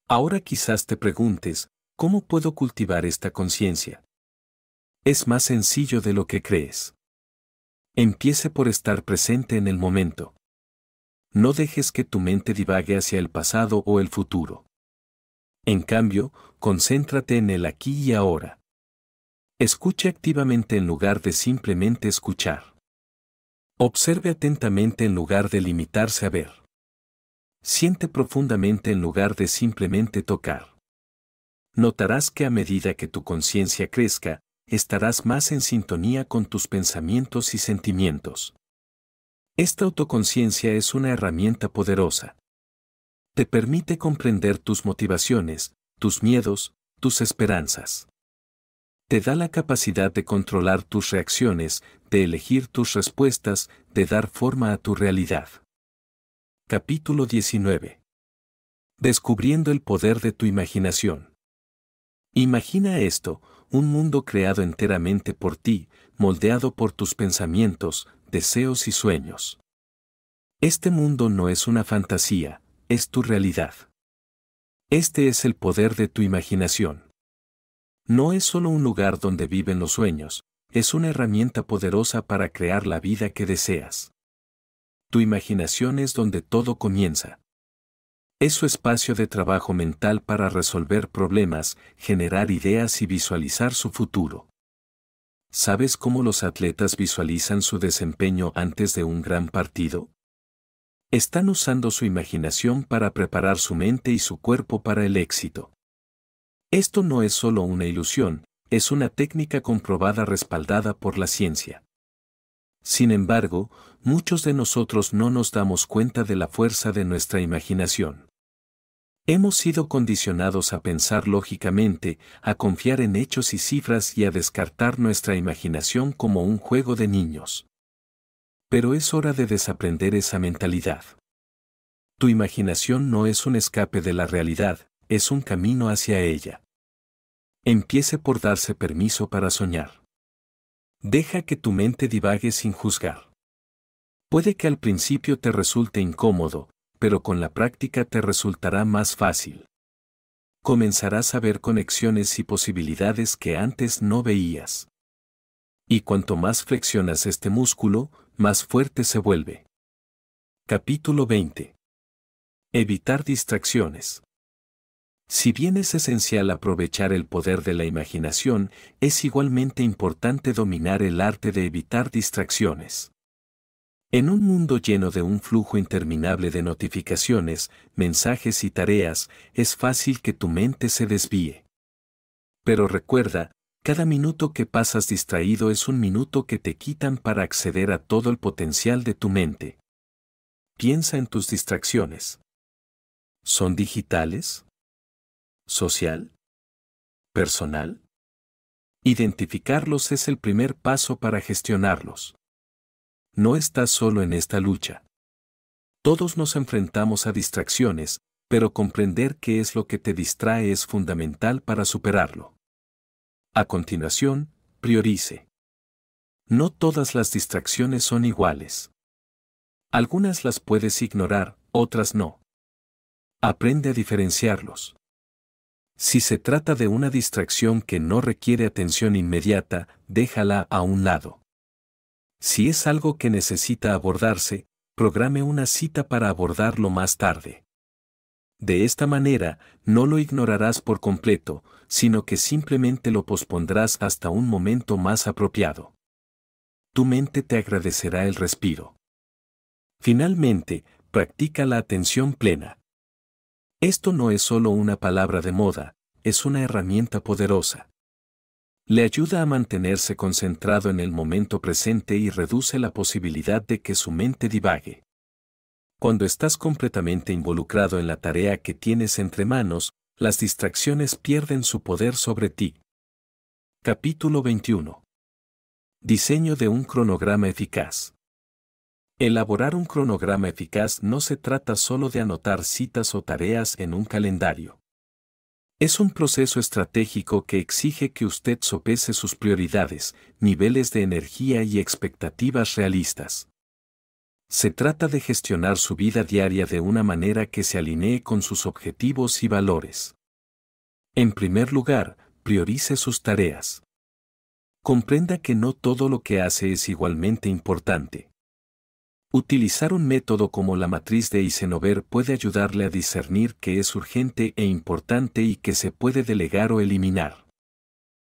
A: Ahora quizás te preguntes, ¿cómo puedo cultivar esta conciencia? Es más sencillo de lo que crees. Empiece por estar presente en el momento. No dejes que tu mente divague hacia el pasado o el futuro. En cambio, concéntrate en el aquí y ahora. Escuche activamente en lugar de simplemente escuchar. Observe atentamente en lugar de limitarse a ver. Siente profundamente en lugar de simplemente tocar. Notarás que a medida que tu conciencia crezca, estarás más en sintonía con tus pensamientos y sentimientos. Esta autoconciencia es una herramienta poderosa. Te permite comprender tus motivaciones, tus miedos, tus esperanzas. Te da la capacidad de controlar tus reacciones, de elegir tus respuestas, de dar forma a tu realidad. Capítulo 19. Descubriendo el poder de tu imaginación. Imagina esto, un mundo creado enteramente por ti, moldeado por tus pensamientos, deseos y sueños. Este mundo no es una fantasía, es tu realidad. Este es el poder de tu imaginación no es solo un lugar donde viven los sueños, es una herramienta poderosa para crear la vida que deseas. Tu imaginación es donde todo comienza. Es su espacio de trabajo mental para resolver problemas, generar ideas y visualizar su futuro. ¿Sabes cómo los atletas visualizan su desempeño antes de un gran partido? Están usando su imaginación para preparar su mente y su cuerpo para el éxito. Esto no es solo una ilusión, es una técnica comprobada respaldada por la ciencia. Sin embargo, muchos de nosotros no nos damos cuenta de la fuerza de nuestra imaginación. Hemos sido condicionados a pensar lógicamente, a confiar en hechos y cifras y a descartar nuestra imaginación como un juego de niños. Pero es hora de desaprender esa mentalidad. Tu imaginación no es un escape de la realidad, es un camino hacia ella. Empiece por darse permiso para soñar. Deja que tu mente divague sin juzgar. Puede que al principio te resulte incómodo, pero con la práctica te resultará más fácil. Comenzarás a ver conexiones y posibilidades que antes no veías. Y cuanto más flexionas este músculo, más fuerte se vuelve. Capítulo 20. Evitar distracciones. Si bien es esencial aprovechar el poder de la imaginación, es igualmente importante dominar el arte de evitar distracciones. En un mundo lleno de un flujo interminable de notificaciones, mensajes y tareas, es fácil que tu mente se desvíe. Pero recuerda, cada minuto que pasas distraído es un minuto que te quitan para acceder a todo el potencial de tu mente. Piensa en tus distracciones. ¿Son digitales? social, personal. Identificarlos es el primer paso para gestionarlos. No estás solo en esta lucha. Todos nos enfrentamos a distracciones, pero comprender qué es lo que te distrae es fundamental para superarlo. A continuación, priorice. No todas las distracciones son iguales. Algunas las puedes ignorar, otras no. Aprende a diferenciarlos. Si se trata de una distracción que no requiere atención inmediata, déjala a un lado. Si es algo que necesita abordarse, programe una cita para abordarlo más tarde. De esta manera, no lo ignorarás por completo, sino que simplemente lo pospondrás hasta un momento más apropiado. Tu mente te agradecerá el respiro. Finalmente, practica la atención plena. Esto no es solo una palabra de moda, es una herramienta poderosa. Le ayuda a mantenerse concentrado en el momento presente y reduce la posibilidad de que su mente divague. Cuando estás completamente involucrado en la tarea que tienes entre manos, las distracciones pierden su poder sobre ti. Capítulo 21. Diseño de un cronograma eficaz. Elaborar un cronograma eficaz no se trata solo de anotar citas o tareas en un calendario. Es un proceso estratégico que exige que usted sopese sus prioridades, niveles de energía y expectativas realistas. Se trata de gestionar su vida diaria de una manera que se alinee con sus objetivos y valores. En primer lugar, priorice sus tareas. Comprenda que no todo lo que hace es igualmente importante. Utilizar un método como la matriz de Eisenhower puede ayudarle a discernir qué es urgente e importante y que se puede delegar o eliminar.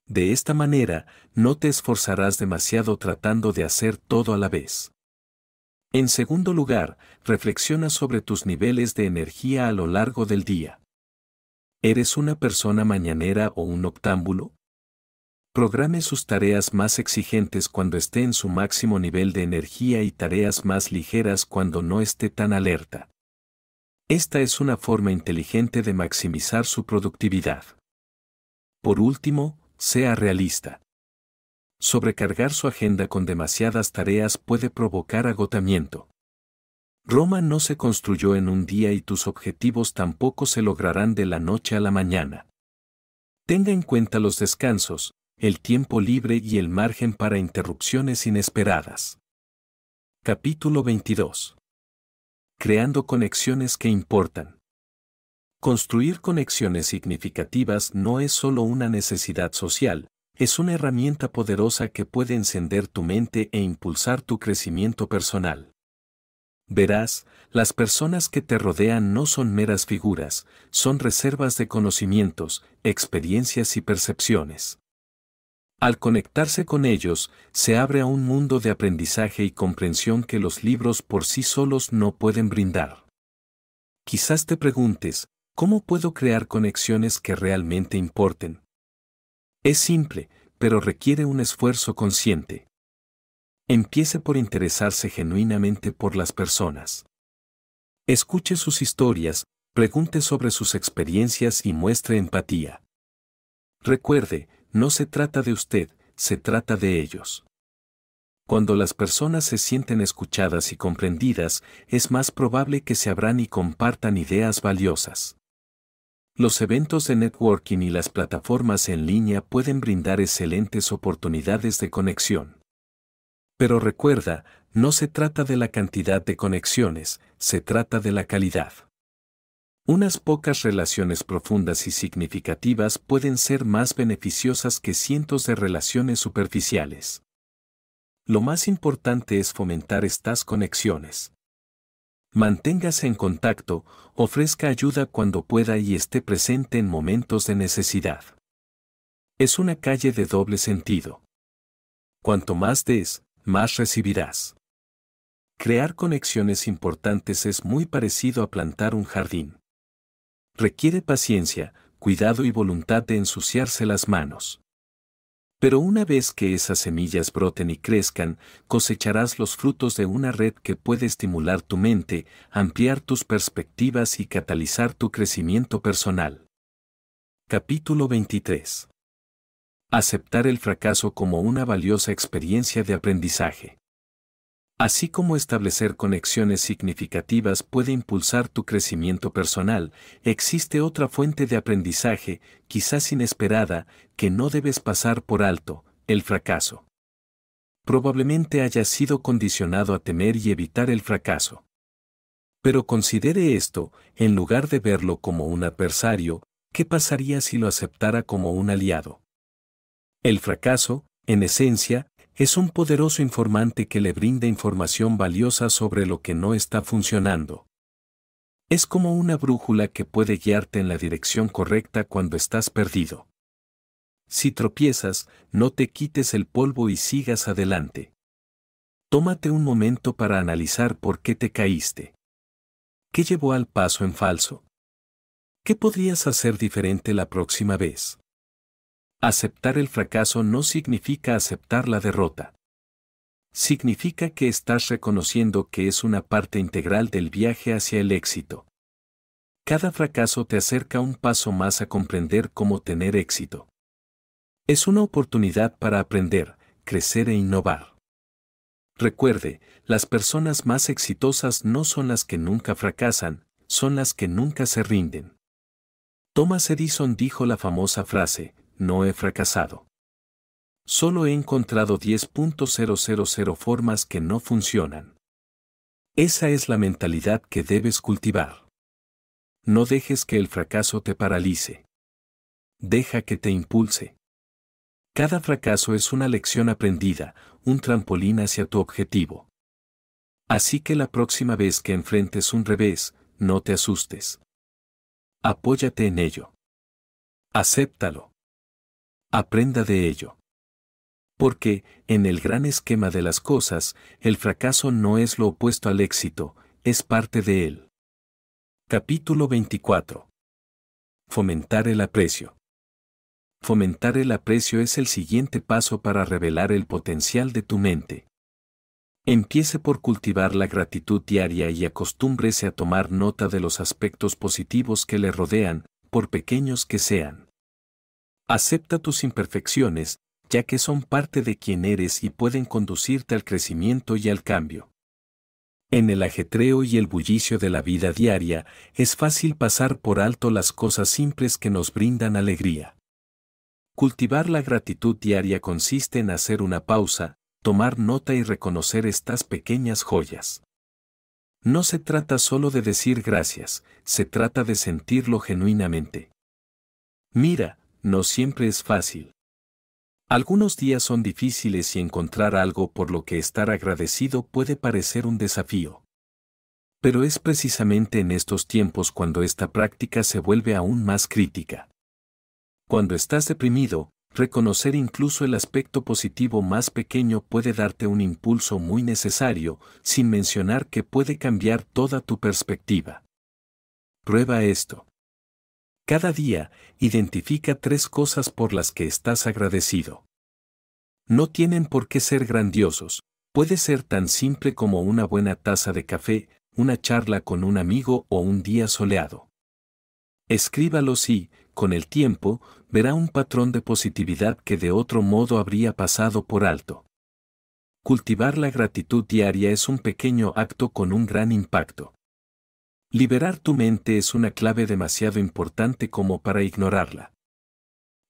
A: De esta manera, no te esforzarás demasiado tratando de hacer todo a la vez. En segundo lugar, reflexiona sobre tus niveles de energía a lo largo del día. ¿Eres una persona mañanera o un octámbulo? Programe sus tareas más exigentes cuando esté en su máximo nivel de energía y tareas más ligeras cuando no esté tan alerta. Esta es una forma inteligente de maximizar su productividad. Por último, sea realista. Sobrecargar su agenda con demasiadas tareas puede provocar agotamiento. Roma no se construyó en un día y tus objetivos tampoco se lograrán de la noche a la mañana. Tenga en cuenta los descansos, el tiempo libre y el margen para interrupciones inesperadas. Capítulo 22. Creando conexiones que importan. Construir conexiones significativas no es solo una necesidad social, es una herramienta poderosa que puede encender tu mente e impulsar tu crecimiento personal. Verás, las personas que te rodean no son meras figuras, son reservas de conocimientos, experiencias y percepciones. Al conectarse con ellos, se abre a un mundo de aprendizaje y comprensión que los libros por sí solos no pueden brindar. Quizás te preguntes, ¿cómo puedo crear conexiones que realmente importen? Es simple, pero requiere un esfuerzo consciente. Empiece por interesarse genuinamente por las personas. Escuche sus historias, pregunte sobre sus experiencias y muestre empatía. Recuerde, no se trata de usted, se trata de ellos. Cuando las personas se sienten escuchadas y comprendidas, es más probable que se abran y compartan ideas valiosas. Los eventos de networking y las plataformas en línea pueden brindar excelentes oportunidades de conexión. Pero recuerda, no se trata de la cantidad de conexiones, se trata de la calidad. Unas pocas relaciones profundas y significativas pueden ser más beneficiosas que cientos de relaciones superficiales. Lo más importante es fomentar estas conexiones. Manténgase en contacto, ofrezca ayuda cuando pueda y esté presente en momentos de necesidad. Es una calle de doble sentido. Cuanto más des, más recibirás. Crear conexiones importantes es muy parecido a plantar un jardín. Requiere paciencia, cuidado y voluntad de ensuciarse las manos. Pero una vez que esas semillas broten y crezcan, cosecharás los frutos de una red que puede estimular tu mente, ampliar tus perspectivas y catalizar tu crecimiento personal. Capítulo 23. Aceptar el fracaso como una valiosa experiencia de aprendizaje así como establecer conexiones significativas puede impulsar tu crecimiento personal, existe otra fuente de aprendizaje, quizás inesperada, que no debes pasar por alto, el fracaso. Probablemente hayas sido condicionado a temer y evitar el fracaso. Pero considere esto, en lugar de verlo como un adversario, ¿qué pasaría si lo aceptara como un aliado? El fracaso, en esencia, es un poderoso informante que le brinda información valiosa sobre lo que no está funcionando. Es como una brújula que puede guiarte en la dirección correcta cuando estás perdido. Si tropiezas, no te quites el polvo y sigas adelante. Tómate un momento para analizar por qué te caíste. ¿Qué llevó al paso en falso? ¿Qué podrías hacer diferente la próxima vez? Aceptar el fracaso no significa aceptar la derrota. Significa que estás reconociendo que es una parte integral del viaje hacia el éxito. Cada fracaso te acerca un paso más a comprender cómo tener éxito. Es una oportunidad para aprender, crecer e innovar. Recuerde, las personas más exitosas no son las que nunca fracasan, son las que nunca se rinden. Thomas Edison dijo la famosa frase, no he fracasado. Solo he encontrado 10.000 formas que no funcionan. Esa es la mentalidad que debes cultivar. No dejes que el fracaso te paralice. Deja que te impulse. Cada fracaso es una lección aprendida, un trampolín hacia tu objetivo. Así que la próxima vez que enfrentes un revés, no te asustes. Apóyate en ello. Acéptalo. Aprenda de ello. Porque, en el gran esquema de las cosas, el fracaso no es lo opuesto al éxito, es parte de él. Capítulo 24. Fomentar el aprecio. Fomentar el aprecio es el siguiente paso para revelar el potencial de tu mente. Empiece por cultivar la gratitud diaria y acostúmbrese a tomar nota de los aspectos positivos que le rodean, por pequeños que sean. Acepta tus imperfecciones, ya que son parte de quien eres y pueden conducirte al crecimiento y al cambio. En el ajetreo y el bullicio de la vida diaria, es fácil pasar por alto las cosas simples que nos brindan alegría. Cultivar la gratitud diaria consiste en hacer una pausa, tomar nota y reconocer estas pequeñas joyas. No se trata solo de decir gracias, se trata de sentirlo genuinamente. Mira, no siempre es fácil. Algunos días son difíciles y encontrar algo por lo que estar agradecido puede parecer un desafío. Pero es precisamente en estos tiempos cuando esta práctica se vuelve aún más crítica. Cuando estás deprimido, reconocer incluso el aspecto positivo más pequeño puede darte un impulso muy necesario, sin mencionar que puede cambiar toda tu perspectiva. Prueba esto. Cada día, identifica tres cosas por las que estás agradecido. No tienen por qué ser grandiosos, puede ser tan simple como una buena taza de café, una charla con un amigo o un día soleado. Escríbalos y, con el tiempo, verá un patrón de positividad que de otro modo habría pasado por alto. Cultivar la gratitud diaria es un pequeño acto con un gran impacto. Liberar tu mente es una clave demasiado importante como para ignorarla.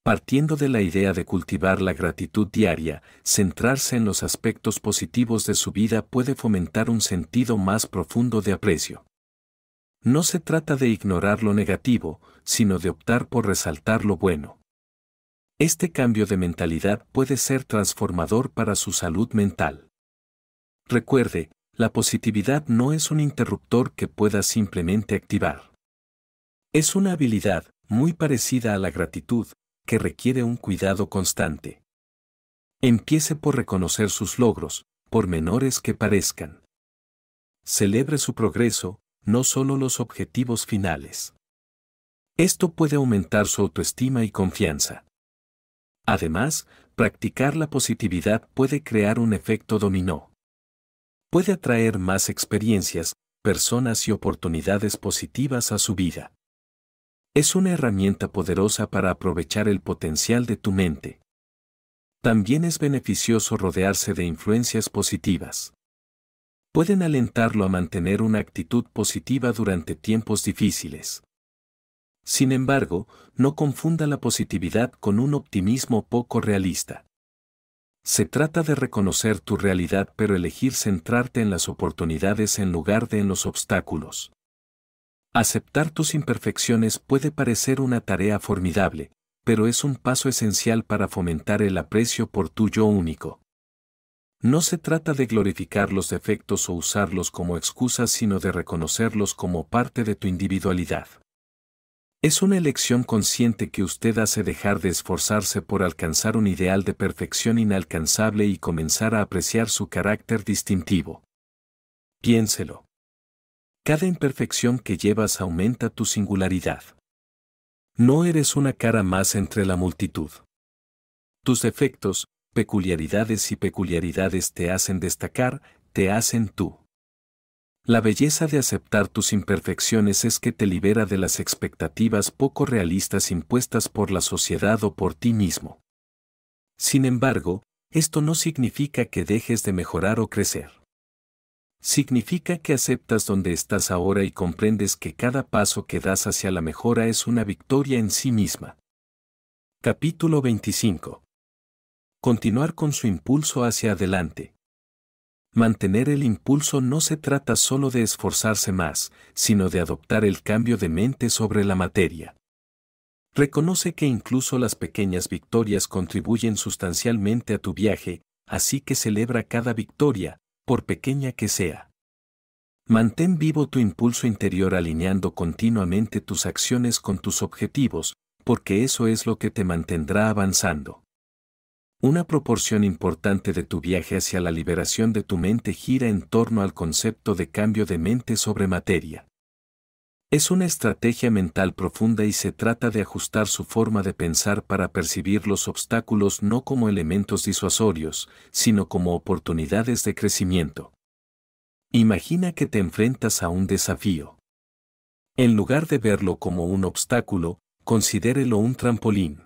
A: Partiendo de la idea de cultivar la gratitud diaria, centrarse en los aspectos positivos de su vida puede fomentar un sentido más profundo de aprecio. No se trata de ignorar lo negativo, sino de optar por resaltar lo bueno. Este cambio de mentalidad puede ser transformador para su salud mental. Recuerde, la positividad no es un interruptor que pueda simplemente activar. Es una habilidad, muy parecida a la gratitud, que requiere un cuidado constante. Empiece por reconocer sus logros, por menores que parezcan. Celebre su progreso, no solo los objetivos finales. Esto puede aumentar su autoestima y confianza. Además, practicar la positividad puede crear un efecto dominó puede atraer más experiencias, personas y oportunidades positivas a su vida. Es una herramienta poderosa para aprovechar el potencial de tu mente. También es beneficioso rodearse de influencias positivas. Pueden alentarlo a mantener una actitud positiva durante tiempos difíciles. Sin embargo, no confunda la positividad con un optimismo poco realista. Se trata de reconocer tu realidad pero elegir centrarte en las oportunidades en lugar de en los obstáculos. Aceptar tus imperfecciones puede parecer una tarea formidable, pero es un paso esencial para fomentar el aprecio por tu yo único. No se trata de glorificar los defectos o usarlos como excusas, sino de reconocerlos como parte de tu individualidad. Es una elección consciente que usted hace dejar de esforzarse por alcanzar un ideal de perfección inalcanzable y comenzar a apreciar su carácter distintivo. Piénselo. Cada imperfección que llevas aumenta tu singularidad. No eres una cara más entre la multitud. Tus defectos, peculiaridades y peculiaridades te hacen destacar, te hacen tú. La belleza de aceptar tus imperfecciones es que te libera de las expectativas poco realistas impuestas por la sociedad o por ti mismo. Sin embargo, esto no significa que dejes de mejorar o crecer. Significa que aceptas donde estás ahora y comprendes que cada paso que das hacia la mejora es una victoria en sí misma. Capítulo 25. Continuar con su impulso hacia adelante. Mantener el impulso no se trata solo de esforzarse más, sino de adoptar el cambio de mente sobre la materia. Reconoce que incluso las pequeñas victorias contribuyen sustancialmente a tu viaje, así que celebra cada victoria, por pequeña que sea. Mantén vivo tu impulso interior alineando continuamente tus acciones con tus objetivos, porque eso es lo que te mantendrá avanzando. Una proporción importante de tu viaje hacia la liberación de tu mente gira en torno al concepto de cambio de mente sobre materia. Es una estrategia mental profunda y se trata de ajustar su forma de pensar para percibir los obstáculos no como elementos disuasorios, sino como oportunidades de crecimiento. Imagina que te enfrentas a un desafío. En lugar de verlo como un obstáculo, considérelo un trampolín.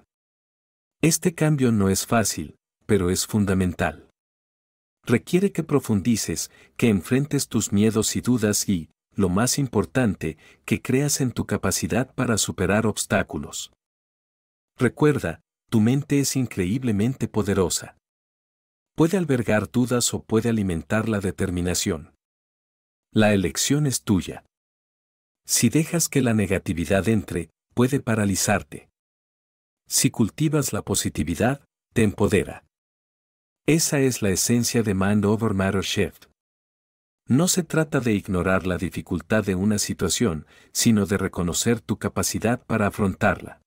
A: Este cambio no es fácil, pero es fundamental. Requiere que profundices, que enfrentes tus miedos y dudas y, lo más importante, que creas en tu capacidad para superar obstáculos. Recuerda, tu mente es increíblemente poderosa. Puede albergar dudas o puede alimentar la determinación. La elección es tuya. Si dejas que la negatividad entre, puede paralizarte. Si cultivas la positividad, te empodera. Esa es la esencia de Mind Over Matter Shift. No se trata de ignorar la dificultad de una situación, sino de reconocer tu capacidad para afrontarla.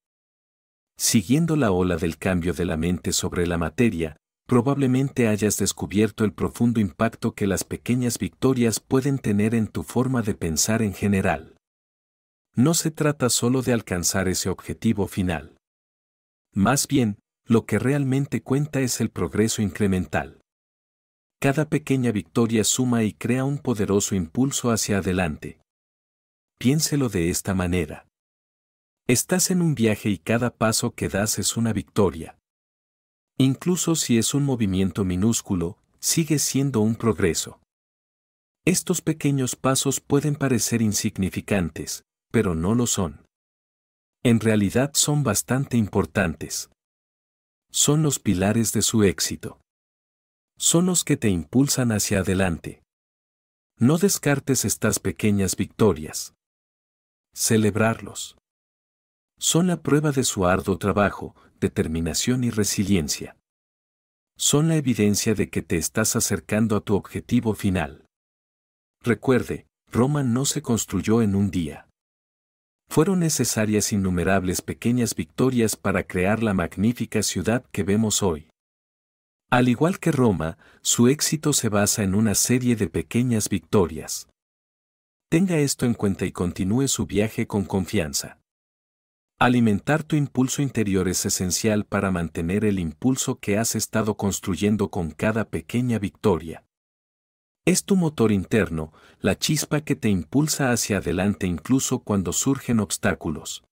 A: Siguiendo la ola del cambio de la mente sobre la materia, probablemente hayas descubierto el profundo impacto que las pequeñas victorias pueden tener en tu forma de pensar en general. No se trata solo de alcanzar ese objetivo final. Más bien, lo que realmente cuenta es el progreso incremental. Cada pequeña victoria suma y crea un poderoso impulso hacia adelante. Piénselo de esta manera. Estás en un viaje y cada paso que das es una victoria. Incluso si es un movimiento minúsculo, sigue siendo un progreso. Estos pequeños pasos pueden parecer insignificantes, pero no lo son en realidad son bastante importantes. Son los pilares de su éxito. Son los que te impulsan hacia adelante. No descartes estas pequeñas victorias. Celebrarlos. Son la prueba de su arduo trabajo, determinación y resiliencia. Son la evidencia de que te estás acercando a tu objetivo final. Recuerde, Roma no se construyó en un día fueron necesarias innumerables pequeñas victorias para crear la magnífica ciudad que vemos hoy. Al igual que Roma, su éxito se basa en una serie de pequeñas victorias. Tenga esto en cuenta y continúe su viaje con confianza. Alimentar tu impulso interior es esencial para mantener el impulso que has estado construyendo con cada pequeña victoria. Es tu motor interno, la chispa que te impulsa hacia adelante incluso cuando surgen obstáculos.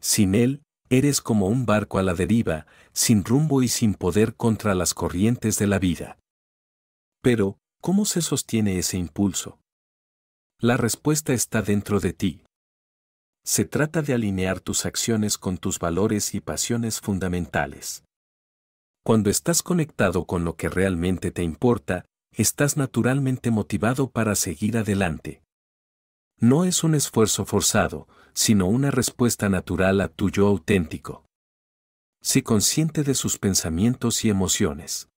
A: Sin él, eres como un barco a la deriva, sin rumbo y sin poder contra las corrientes de la vida. Pero, ¿cómo se sostiene ese impulso? La respuesta está dentro de ti. Se trata de alinear tus acciones con tus valores y pasiones fundamentales. Cuando estás conectado con lo que realmente te importa, estás naturalmente motivado para seguir adelante. No es un esfuerzo forzado, sino una respuesta natural a tu yo auténtico. Si consciente de sus pensamientos y emociones.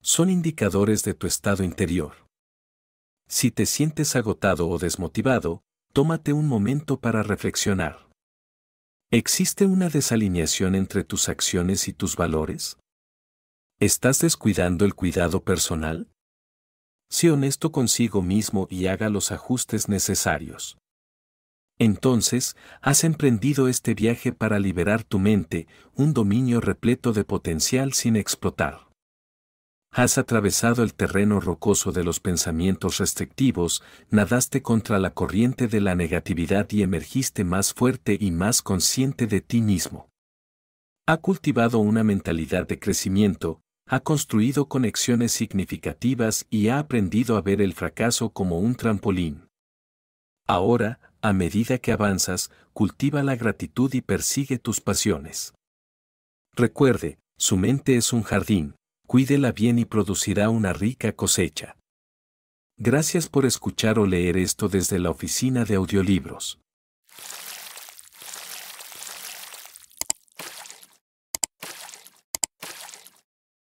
A: Son indicadores de tu estado interior. Si te sientes agotado o desmotivado, tómate un momento para reflexionar. ¿Existe una desalineación entre tus acciones y tus valores? ¿Estás descuidando el cuidado personal? Sé honesto consigo mismo y haga los ajustes necesarios. Entonces, has emprendido este viaje para liberar tu mente, un dominio repleto de potencial sin explotar. Has atravesado el terreno rocoso de los pensamientos restrictivos, nadaste contra la corriente de la negatividad y emergiste más fuerte y más consciente de ti mismo. Ha cultivado una mentalidad de crecimiento, ha construido conexiones significativas y ha aprendido a ver el fracaso como un trampolín. Ahora, a medida que avanzas, cultiva la gratitud y persigue tus pasiones. Recuerde, su mente es un jardín, cuídela bien y producirá una rica cosecha. Gracias por escuchar o leer esto desde la oficina de audiolibros.